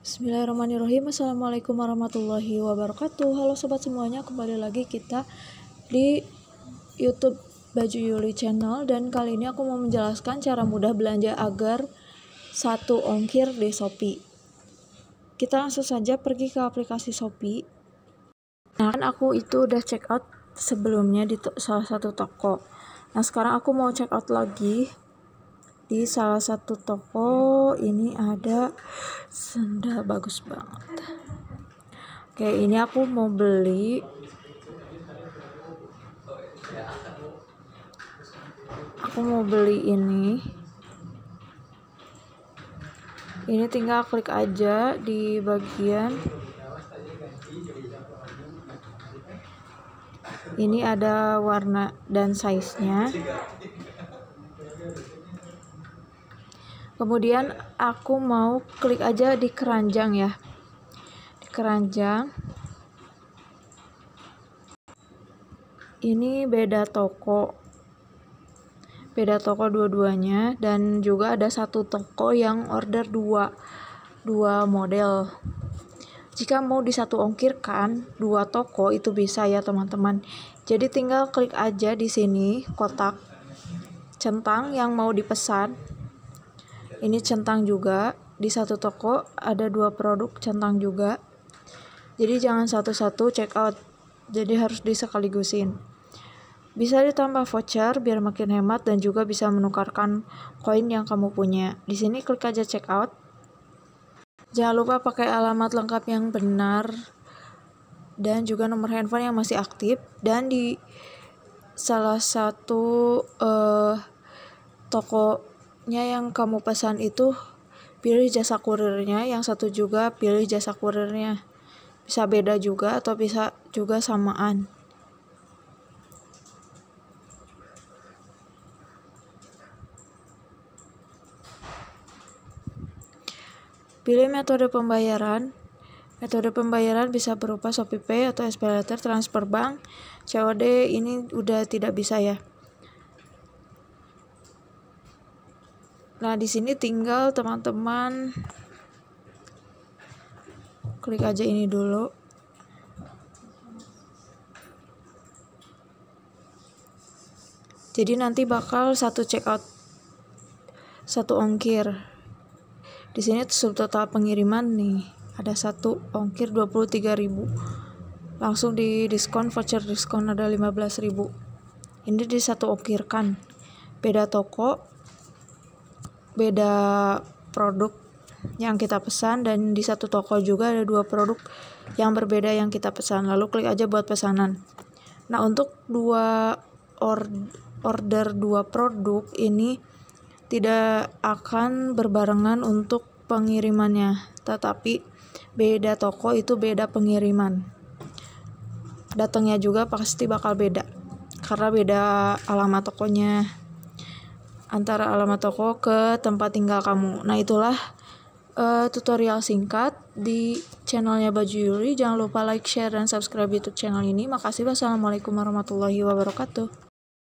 Bismillahirrahmanirrahim Assalamualaikum warahmatullahi wabarakatuh Halo sobat semuanya kembali lagi kita di youtube Baju Yuli channel Dan kali ini aku mau menjelaskan cara mudah belanja agar satu ongkir di Shopee Kita langsung saja pergi ke aplikasi Shopee Nah kan aku itu udah check out sebelumnya di salah satu toko Nah sekarang aku mau check out lagi di salah satu toko ini ada sendal bagus banget oke ini aku mau beli aku mau beli ini ini tinggal klik aja di bagian ini ada warna dan size nya kemudian aku mau klik aja di keranjang ya di keranjang ini beda toko beda toko dua-duanya dan juga ada satu toko yang order dua dua model jika mau di satu ongkirkan dua toko itu bisa ya teman-teman jadi tinggal klik aja di sini kotak centang yang mau dipesan ini centang juga di satu toko ada dua produk centang juga jadi jangan satu-satu check out jadi harus disekaligusin bisa ditambah voucher biar makin hemat dan juga bisa menukarkan koin yang kamu punya. Di sini klik aja check out. Jangan lupa pakai alamat lengkap yang benar dan juga nomor handphone yang masih aktif dan di salah satu uh, toko produknya yang kamu pesan itu pilih jasa kurirnya, yang satu juga pilih jasa kurirnya. Bisa beda juga atau bisa juga samaan. Pilih metode pembayaran. Metode pembayaran bisa berupa ShopeePay atau SPay transfer bank. COD ini udah tidak bisa ya. Nah, di sini tinggal teman-teman klik aja ini dulu. Jadi nanti bakal satu checkout satu ongkir. Di sini total pengiriman nih, ada satu ongkir 23.000. Langsung di diskon voucher diskon ada 15.000. Ini di satu ongkirkan. Beda toko beda produk yang kita pesan dan di satu toko juga ada dua produk yang berbeda yang kita pesan lalu klik aja buat pesanan nah untuk dua or order dua produk ini tidak akan berbarengan untuk pengirimannya tetapi beda toko itu beda pengiriman datangnya juga pasti bakal beda karena beda alamat tokonya antara alamat toko ke tempat tinggal kamu. Nah, itulah uh, tutorial singkat di channelnya Baju Yuri. Jangan lupa like, share, dan subscribe YouTube channel ini. Makasih. Wassalamualaikum warahmatullahi wabarakatuh.